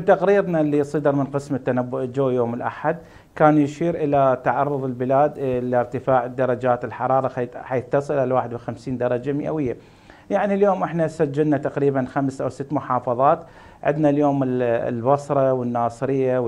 في تقريرنا اللي صدر من قسم التنبؤ الجو يوم الأحد كان يشير إلى تعرض البلاد لارتفاع درجات الحرارة حيث تصل إلى 51 درجة مئوية يعني اليوم احنا سجلنا تقريبا خمس أو ست محافظات عندنا اليوم البصرة والناصرية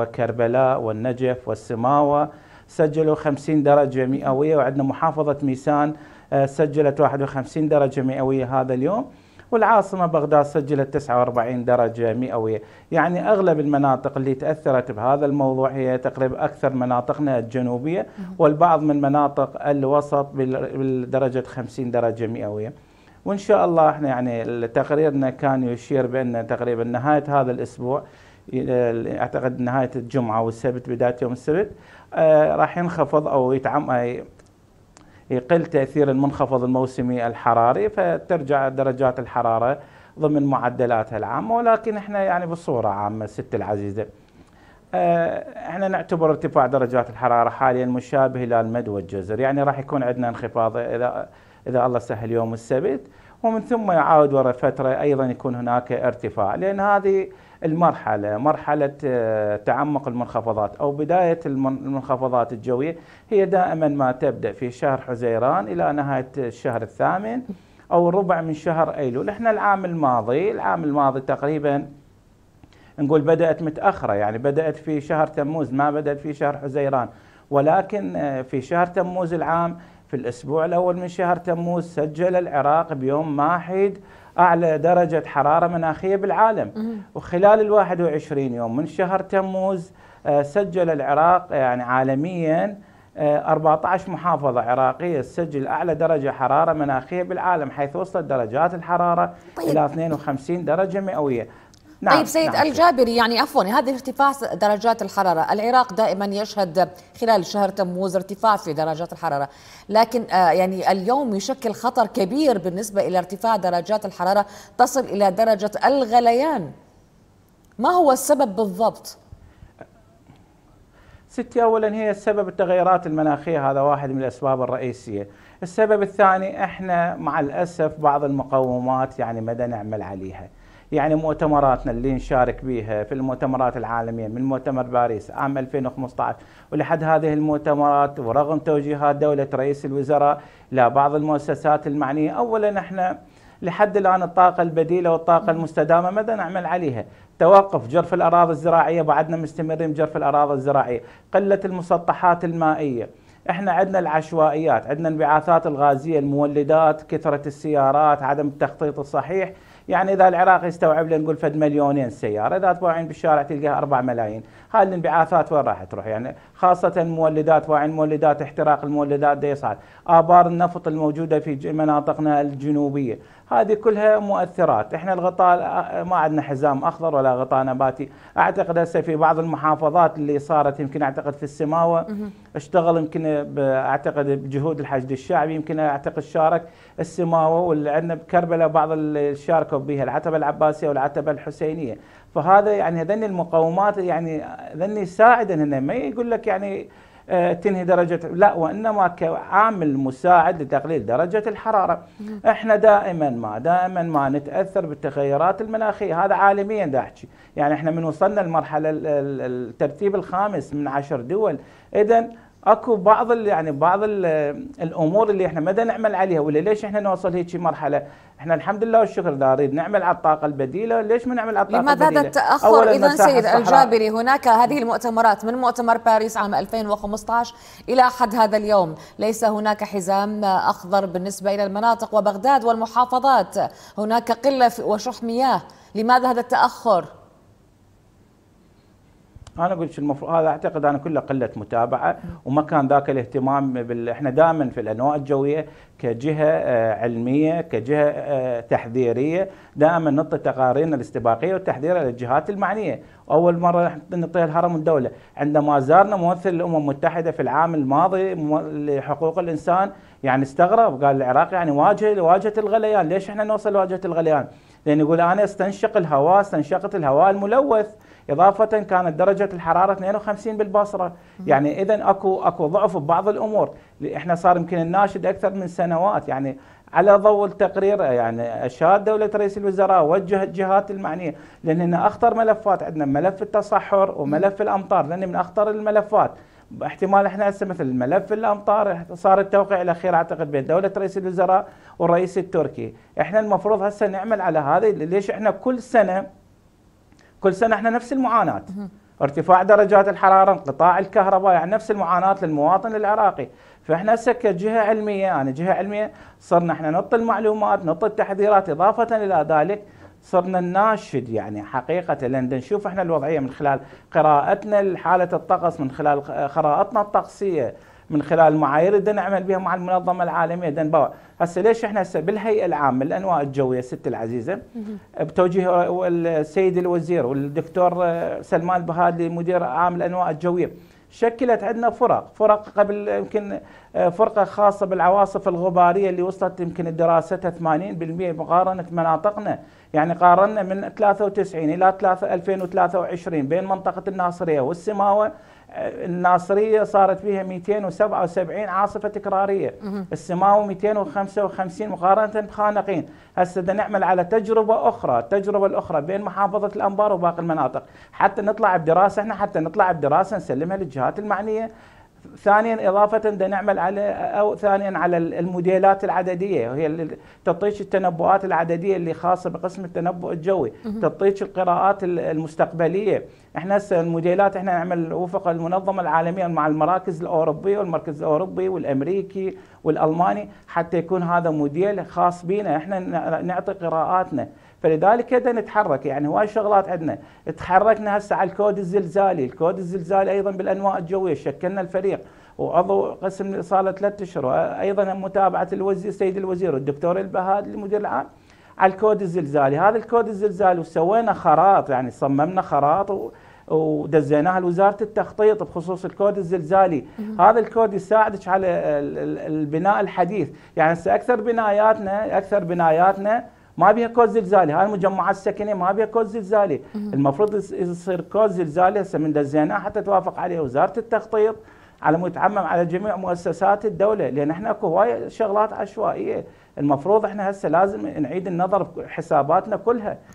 وكربلاء والنجف والسماوة سجلوا 50 درجة مئوية وعندنا محافظة ميسان آه، سجلت 51 درجة مئوية هذا اليوم والعاصمة بغداد سجلت 49 درجة مئوية يعني أغلب المناطق اللي تأثرت بهذا الموضوع هي تقريبا أكثر مناطقنا الجنوبية والبعض من مناطق الوسط بالدرجة 50 درجة مئوية وإن شاء الله إحنا يعني تقريرنا كان يشير بأن تقريبا نهاية هذا الأسبوع اعتقد نهايه الجمعه والسبت بدايه يوم السبت آه راح ينخفض او يتعم يقل تأثير المنخفض الموسمي الحراري فترجع درجات الحرارة ضمن معدلاتها العامة ولكن احنا يعني بصورة عامة ست العزيزة آه، احنا نعتبر ارتفاع درجات الحرارة حاليا مشابه إلى المد والجزر يعني راح يكون عندنا انخفاض إذا, إذا الله سهل يوم السبت ومن ثم يعاود وراء فترة أيضا يكون هناك ارتفاع لأن هذه المرحلة مرحلة آه، تعمق المنخفضات أو بداية المنخفضات الجوية هي دائما ما تبدأ في شهر حزيران إلى نهاية الشهر الثامن أو الربع من شهر أيلول إحنا العام الماضي العام الماضي تقريبا نقول بدأت متأخرة يعني بدأت في شهر تموز ما بدأت في شهر حزيران ولكن آه، في شهر تموز العام في الأسبوع الأول من شهر تموز سجل العراق بيوم واحد أعلى درجة حرارة مناخية بالعالم وخلال ال 21 يوم من شهر تموز آه، سجل العراق يعني عالمياً 14 آه، محافظة عراقية تسجل أعلى درجة حرارة مناخية بالعالم حيث وصلت درجات الحرارة طيب. إلى 52 درجة مئوية نعم طيب سيد نعم الجابري يعني عفوا هذه ارتفاع درجات الحراره، العراق دائما يشهد خلال شهر تموز ارتفاع في درجات الحراره، لكن آه، يعني اليوم يشكل خطر كبير بالنسبه الى ارتفاع درجات الحراره تصل الى درجه الغليان. ما هو السبب بالضبط؟ ستي اولا هي السبب التغيرات المناخيه هذا واحد من الاسباب الرئيسيه، السبب الثاني احنا مع الاسف بعض المقومات يعني ما نعمل عليها. يعني مؤتمراتنا اللي نشارك بها في المؤتمرات العالمية من مؤتمر باريس عام 2015 ولحد هذه المؤتمرات ورغم توجيهات دولة رئيس الوزراء لبعض المؤسسات المعنية أولا احنا لحد الآن الطاقة البديلة والطاقة المستدامة ماذا نعمل عليها توقف جرف الأراضي الزراعية بعدنا مستمرين بجرف الأراضي الزراعية قلة المسطحات المائية احنا عندنا العشوائيات عندنا انبعاثات الغازية المولدات كثرة السيارات عدم التخطيط الصحيح يعني اذا العراق يستوعب له نقول فد مليونين سياره اذا تباعين بالشارع تلقاها 4 ملايين هاي الانبعاثات وين راح تروح يعني خاصه المولدات واعي المولدات احتراق المولدات ده يصعد ابار النفط الموجوده في مناطقنا الجنوبيه هذه كلها مؤثرات احنا الغطاء آه، ما عندنا حزام اخضر ولا غطاء نباتي اعتقد هسه في بعض المحافظات اللي صارت يمكن اعتقد في السماوه اشتغل يمكن اعتقد بجهود الحشد الشعبي يمكن اعتقد شارك السماوه واللي عندنا بكربلاء بعض اللي شاركوا ترتبط بها العتبه العباسيه والعتبه الحسينيه فهذا يعني ذني المقومات يعني ذني ساعدا هنا ما يقول لك يعني آه، تنهي درجة لا وإنما كعامل مساعد لتقليل درجة الحرارة إحنا دائما ما دائما ما نتأثر بالتغيرات المناخية هذا عالميا دا أحكي يعني إحنا من وصلنا المرحلة الترتيب الخامس من عشر دول إذا اكو بعض يعني بعض الامور اللي احنا ما نعمل عليها ولا ليش احنا نوصل هيك مرحله احنا الحمد لله والشكر نريد نعمل على الطاقه البديله ليش ما نعمل على الطاقه لماذا البديله لماذا التاخر اذا سيد الجابري هناك هذه المؤتمرات من مؤتمر باريس عام 2015 الى حد هذا اليوم ليس هناك حزام اخضر بالنسبه الى المناطق وبغداد والمحافظات هناك قله وشح مياه لماذا هذا التاخر انا قلت المفروض هذا اعتقد انا كله قله متابعه وما كان ذاك الاهتمام بال... احنا دائما في الانواع الجويه كجهه آه، علميه كجهه آه، تحذيريه دائما نعطي تقاريرنا الاستباقيه والتحذير للجهات المعنيه اول مره نعطيها الهرم الدوله عندما زارنا ممثل الامم المتحده في العام الماضي لحقوق الانسان يعني استغرب قال العراق يعني واجه واجهه الغليان ليش احنا نوصل لواجهه الغليان لان يقول انا استنشق الهواء استنشقت الهواء الملوث اضافه كانت درجه الحراره 52 بالبصره يعني اذا اكو اكو ضعف ببعض الامور احنا صار يمكن الناشد اكثر من سنوات يعني على ضوء التقرير يعني اشاد دوله رئيس الوزراء وجه الجهات المعنيه لان هنا اخطر ملفات عندنا ملف التصحر وملف الامطار لان من اخطر الملفات احتمال احنا هسه مثل ملف الامطار صار التوقيع الاخير اعتقد بين دوله رئيس الوزراء والرئيس التركي، احنا المفروض هسه نعمل على هذه ليش احنا كل سنه كل سنه احنا نفس المعاناه ارتفاع درجات الحراره انقطاع الكهرباء يعني نفس المعاناه للمواطن العراقي فاحنا هسه كجهه علميه انا يعني جهه علميه صرنا احنا نط المعلومات نط التحذيرات اضافه الى ذلك صرنا نناشد يعني حقيقه لان نشوف احنا الوضعيه من خلال قراءتنا لحاله الطقس من خلال خرائطنا الطقسيه من خلال المعايير اللي نعمل بها مع المنظمه العالميه باور هسه ليش احنا هسه بالهيئه العامه للانواع الجويه ست العزيزه بتوجيه السيد الوزير والدكتور آه، سلمان بهادي مدير عام الانواع الجويه شكلت عندنا فرق فرق قبل يمكن آه، فرقه خاصه بالعواصف الغباريه اللي وصلت يمكن دراستها 80% مقارنه مناطقنا يعني قارنا من 93 الى 2023 بين منطقه الناصريه والسماوه الناصريه صارت فيها 277 عاصفه تكراريه السماوي 255 مقارنه بخانقين هسه بدنا نعمل على تجربه اخرى التجربه الاخرى بين محافظه الانبار وباقي المناطق حتى نطلع بدراسه احنا حتى نطلع بدراسه نسلمها للجهات المعنيه ثانيا إضافة دا نعمل على أو ثانيا على الموديلات العددية وهي تعطيك التنبؤات العددية اللي خاصة بقسم التنبؤ الجوي تعطيك القراءات المستقبلية احنا هسه الموديلات احنا نعمل وفق المنظمة العالمية مع المراكز الأوروبية والمركز الأوروبي والأمريكي والألماني حتى يكون هذا موديل خاص بينا احنا نعطي قراءاتنا فلذلك كده نتحرك يعني هواي شغلات عندنا تحركنا هسه على الكود الزلزالي الكود الزلزالي ايضا بالانواع الجويه شكلنا الفريق وعضو قسم صار ثلاث اشهر ايضا متابعه الوزير السيد الوزير والدكتور البهاد المدير العام على الكود الزلزالي هذا الكود الزلزالي وسوينا خراط يعني صممنا خراط و... ودزيناها لوزاره التخطيط بخصوص الكود الزلزالي هذا الكود يساعدك على البناء الحديث يعني اكثر بناياتنا اكثر بناياتنا ما بيها كوز زلزالي هاي المجمعات السكنيه ما بيها كوز زلزالي المفروض يصير كوز زلزالي هسه من دزيناه حتى توافق عليه وزاره التخطيط على متعمم على جميع مؤسسات الدوله لان احنا اكو هواي شغلات عشوائيه المفروض احنا هسه لازم نعيد النظر بحساباتنا كلها